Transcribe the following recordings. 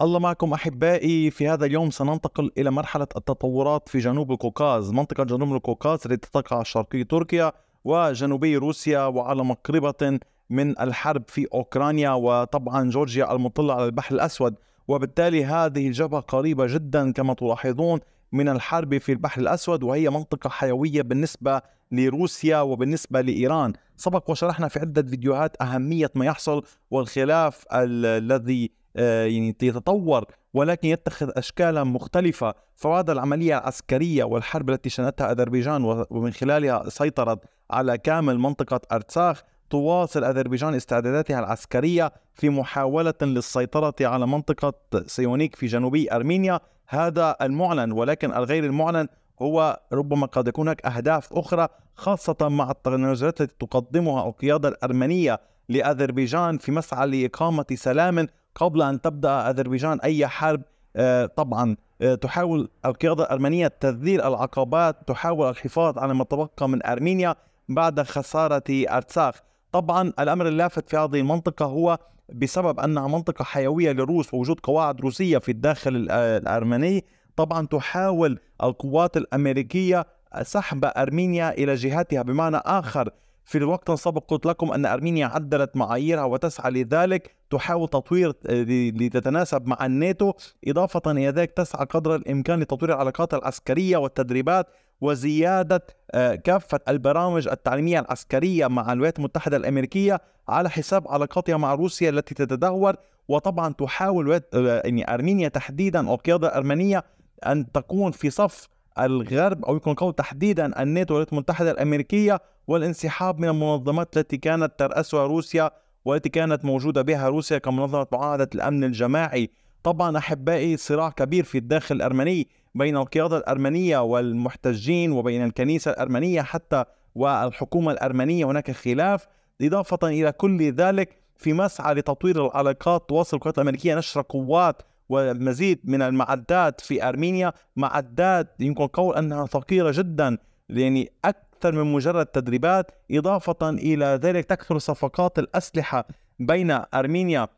الله معكم احبائي في هذا اليوم سننتقل الى مرحله التطورات في جنوب القوقاز منطقه جنوب القوقاز التي تقع شرقي تركيا وجنوبي روسيا وعلى مقربه من الحرب في اوكرانيا وطبعا جورجيا المطله على البحر الاسود وبالتالي هذه الجبهه قريبه جدا كما تلاحظون من الحرب في البحر الاسود وهي منطقه حيويه بالنسبه لروسيا وبالنسبه لايران سبق وشرحنا في عده فيديوهات اهميه ما يحصل والخلاف الذي آه، يعني يتطور ولكن يتخذ اشكالا مختلفه فبعد العمليه العسكريه والحرب التي شنتها اذربيجان ومن خلالها سيطرت على كامل منطقه ارتساخ تواصل اذربيجان استعداداتها العسكريه في محاوله للسيطره على منطقه سيونيك في جنوبي ارمينيا هذا المعلن ولكن الغير المعلن هو ربما قد يكون هناك اهداف اخرى خاصه مع التنازلات التي تقدمها القياده الارمنيه لاذربيجان في مسعى لاقامه سلام قبل أن تبدأ أذربيجان أي حرب آه، طبعا آه، تحاول القيادة الأرمنية تذليل العقبات تحاول الحفاظ على ما تبقى من أرمينيا بعد خسارة أرتساخ طبعا الأمر اللافت في هذه المنطقة هو بسبب أنها منطقة حيوية للروس ووجود قواعد روسية في الداخل آه، الأرمني طبعا تحاول القوات الأمريكية سحب أرمينيا إلى جهتها بمعنى آخر في الوقت السابق قلت لكم أن أرمينيا عدلت معاييرها وتسعى لذلك تحاول تطوير آه، لتتناسب مع الناتو إضافة إلى ذلك تسعى قدر الإمكان لتطوير العلاقات العسكرية والتدريبات وزيادة آه، كافة البرامج التعليمية العسكرية مع الولايات المتحدة الأمريكية على حساب علاقاتها مع روسيا التي تتدهور وطبعا تحاول آه، يعني أرمينيا تحديدا أو القيادة الأرمنية أن تكون في صف الغرب أو يكون تحديدا الناتو والولايات المتحدة الأمريكية والانسحاب من المنظمات التي كانت ترأسها روسيا والتي كانت موجودة بها روسيا كمنظمة معاهدة الأمن الجماعي طبعا أحبائي صراع كبير في الداخل الأرمني بين القيادة الأرمنية والمحتجين وبين الكنيسة الأرمنية حتى والحكومة الأرمنية هناك خلاف إضافة إلى كل ذلك في مسعى لتطوير العلاقات تواصل القوات الأمريكية نشر قوات والمزيد من المعدات في أرمينيا معدات يمكن القول أنها ثقيلة جدا يعني أكثر من مجرد تدريبات إضافة إلى ذلك تكثر صفقات الأسلحة بين أرمينيا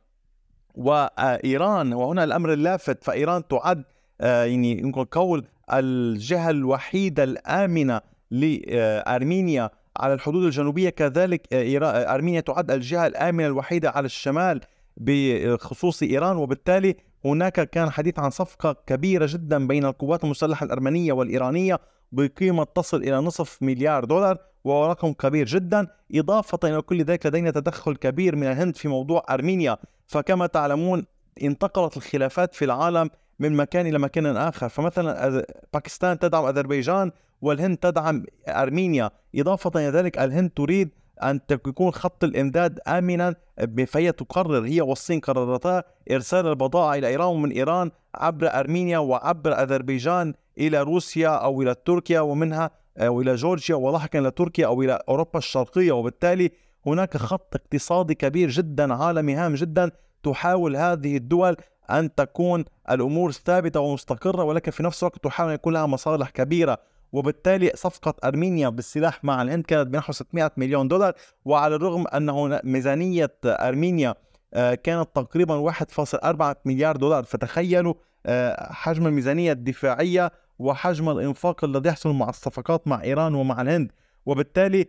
وإيران وهنا الأمر اللافت فإيران تعد آه، يعني يمكن القول الجهة الوحيدة الآمنة لأرمينيا على الحدود الجنوبية كذلك آه، آه، أرمينيا تعد الجهة الآمنة الوحيدة على الشمال بخصوص إيران وبالتالي هناك كان حديث عن صفقة كبيرة جدا بين القوات المسلحة الأرمنية والإيرانية بقيمة تصل إلى نصف مليار دولار وهو رقم كبير جدا إضافة إلى كل ذلك لدينا تدخل كبير من الهند في موضوع أرمينيا فكما تعلمون انتقلت الخلافات في العالم من مكان إلى مكان آخر فمثلا باكستان تدعم أذربيجان والهند تدعم أرمينيا إضافة إلى ذلك الهند تريد أن يكون خط الإمداد آمنا فهي تقرر هي والصين قررتا إرسال البضائع إلى إيران ومن إيران عبر أرمينيا وعبر أذربيجان إلى روسيا أو إلى تركيا ومنها أو آه، إلى جورجيا ولاحقا إلى تركيا أو إلى أوروبا الشرقية وبالتالي هناك خط اقتصادي كبير جدا عالمي هام جدا تحاول هذه الدول أن تكون الأمور ثابتة ومستقرة ولكن في نفس الوقت تحاول أن يكون لها مصالح كبيرة وبالتالي صفقة أرمينيا بالسلاح مع الهند كانت بنحو 600 مليون دولار وعلى الرغم أنه ميزانية أرمينيا آه، كانت تقريبا 1.4 مليار دولار فتخيلوا آه، حجم الميزانية الدفاعية وحجم الإنفاق الذي يحصل مع الصفقات مع إيران ومع الهند وبالتالي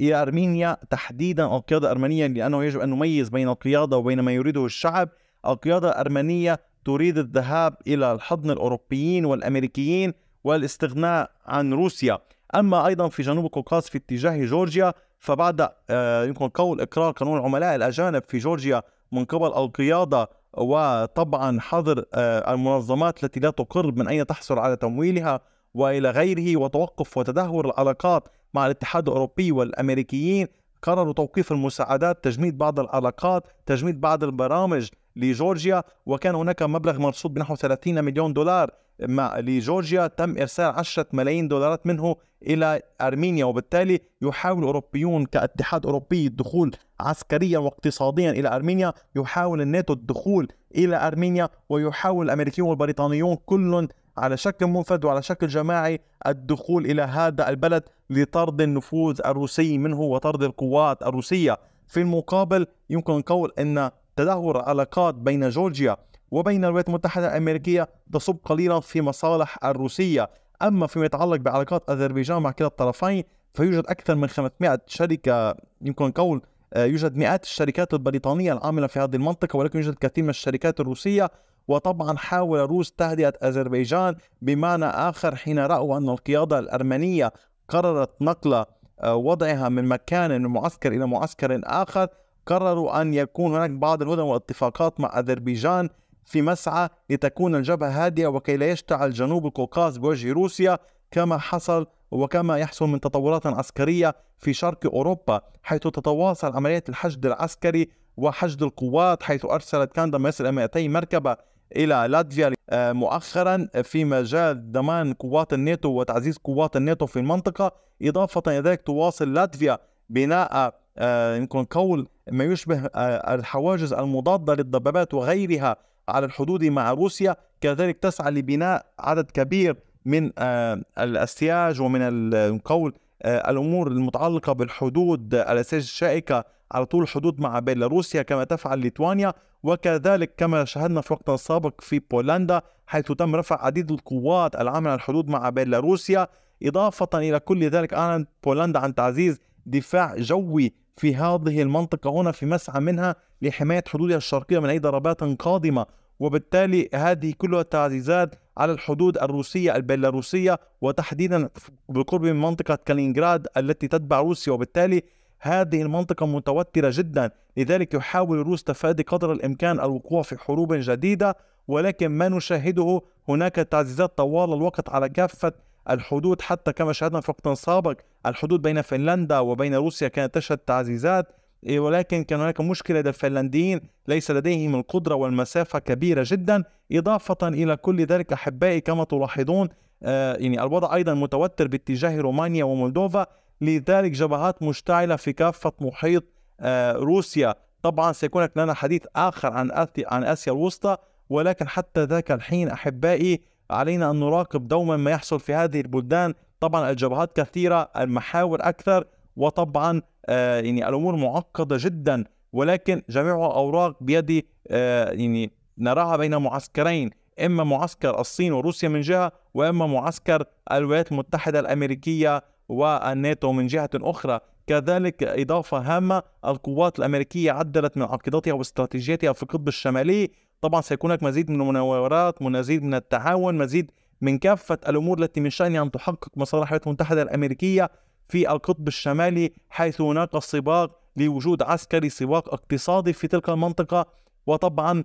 إلى أرمينيا تحديدا القيادة الأرمينية لأنه يجب أن نميز بين القيادة وبين ما يريده الشعب القيادة الأرمينية تريد الذهاب إلى الحضن الأوروبيين والأمريكيين والاستغناء عن روسيا أما أيضا في جنوب القوقاز في اتجاه جورجيا فبعد آه، يمكن قول إقرار قانون العملاء الأجانب في جورجيا من قبل القيادة وطبعا حظر آه، المنظمات التي لا تقر من أين تحصل على تمويلها وإلى غيره وتوقف وتدهور العلاقات مع الاتحاد الأوروبي والأمريكيين قرروا توقيف المساعدات تجميد بعض العلاقات تجميد بعض البرامج لجورجيا وكان هناك مبلغ مرصود بنحو 30 مليون دولار مع لجورجيا تم إرسال 10 ملايين دولارات منه إلى أرمينيا وبالتالي يحاول الأوروبيون كاتحاد أوروبي الدخول عسكريا واقتصاديا إلى أرمينيا يحاول الناتو الدخول إلى أرمينيا ويحاول الأمريكيون والبريطانيون كل على شكل منفرد وعلى شكل جماعي الدخول إلى هذا البلد لطرد النفوذ الروسي منه وطرد القوات الروسية في المقابل يمكن القول أن تدهور العلاقات بين جورجيا وبين الولايات المتحدة الأمريكية تصب قليلا في مصالح الروسية أما فيما يتعلق بعلاقات أذربيجان مع كلا الطرفين فيوجد أكثر من 500 شركة يمكن قول آه، يوجد مئات الشركات البريطانية العاملة في هذه المنطقة ولكن يوجد كثير من الشركات الروسية وطبعا حاول الروس تهدئة أذربيجان بمعنى آخر حين رأوا أن القيادة الأرمنية قررت نقل آه، وضعها من مكان من معسكر إلى معسكر آخر قرروا أن يكون هناك بعض الهدن والاتفاقات مع أذربيجان في مسعى لتكون الجبهة هادئة وكي لا يشتعل جنوب القوقاز بوجه روسيا كما حصل وكما يحصل من تطورات عسكرية في شرق أوروبا حيث تتواصل عمليات الحشد العسكري وحشد القوات حيث أرسلت كندا مصر 200 مركبة إلى لاتفيا آه، مؤخرا في مجال ضمان قوات الناتو وتعزيز قوات الناتو في المنطقة إضافة إلى ذلك تواصل لاتفيا بناء آه، يمكن قول ما يشبه آه، الحواجز المضادة للدبابات وغيرها على الحدود مع روسيا كذلك تسعى لبناء عدد كبير من آه، الأسياج ومن القول الأمور المتعلقة بالحدود الأسياج الشائكة على طول الحدود مع بيلاروسيا كما تفعل ليتوانيا وكذلك كما شاهدنا في وقت سابق في بولندا حيث تم رفع عديد القوات العاملة على الحدود مع بيلاروسيا إضافة إلى كل ذلك أعلنت بولندا عن تعزيز دفاع جوي في هذه المنطقة هنا في مسعى منها لحماية حدودها الشرقية من أي ضربات قادمة وبالتالي هذه كلها تعزيزات على الحدود الروسية البيلاروسية وتحديدا بالقرب من منطقة كالينغراد التي تتبع روسيا وبالتالي هذه المنطقة متوترة جدا لذلك يحاول الروس تفادي قدر الإمكان الوقوع في حروب جديدة ولكن ما نشاهده هناك تعزيزات طوال الوقت على كافة الحدود حتى كما شاهدنا في وقت سابق الحدود بين فنلندا وبين روسيا كانت تشهد تعزيزات إيه، ولكن كان هناك مشكلة لدى الفنلنديين ليس لديهم القدرة والمسافة كبيرة جدا إضافة إلى كل ذلك أحبائي كما تلاحظون آه، يعني الوضع أيضا متوتر باتجاه رومانيا ومولدوفا لذلك جبهات مشتعلة في كافة محيط آه، روسيا طبعا سيكون لنا حديث آخر عن عن آسيا الوسطى ولكن حتى ذاك الحين أحبائي علينا أن نراقب دوما ما يحصل في هذه البلدان طبعا الجبهات كثيرة المحاور أكثر وطبعا آه يعني الأمور معقدة جدا ولكن جميع أوراق بيد آه يعني نراها بين معسكرين إما معسكر الصين وروسيا من جهة وإما معسكر الولايات المتحدة الأمريكية والناتو من جهة أخرى كذلك إضافة هامة القوات الأمريكية عدلت من عقيدتها واستراتيجيتها في القطب الشمالي طبعا سيكون هناك مزيد من المناورات مزيد من التعاون مزيد من كافة الأمور التي من شأنها أن تحقق مصالح الولايات المتحدة الأمريكية في القطب الشمالي حيث هناك سباق لوجود عسكري سباق اقتصادي في تلك المنطقة وطبعا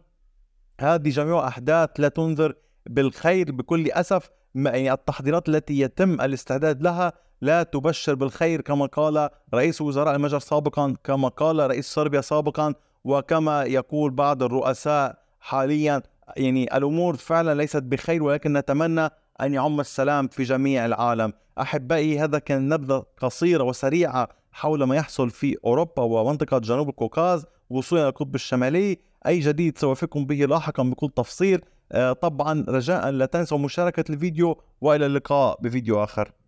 هذه جميع أحداث لا تنذر بالخير بكل أسف يعني التحضيرات التي يتم الاستعداد لها لا تبشر بالخير كما قال رئيس وزراء المجر سابقا كما قال رئيس صربيا سابقا وكما يقول بعض الرؤساء حاليا يعني الامور فعلا ليست بخير ولكن نتمنى ان يعم السلام في جميع العالم. احبائي هذا كان نبذه قصيره وسريعه حول ما يحصل في اوروبا ومنطقه جنوب القوقاز وصولا الى القطب الشمالي، اي جديد سوافقكم به لاحقا بكل تفصيل. آه، طبعا رجاء لا تنسوا مشاركه الفيديو والى اللقاء بفيديو اخر.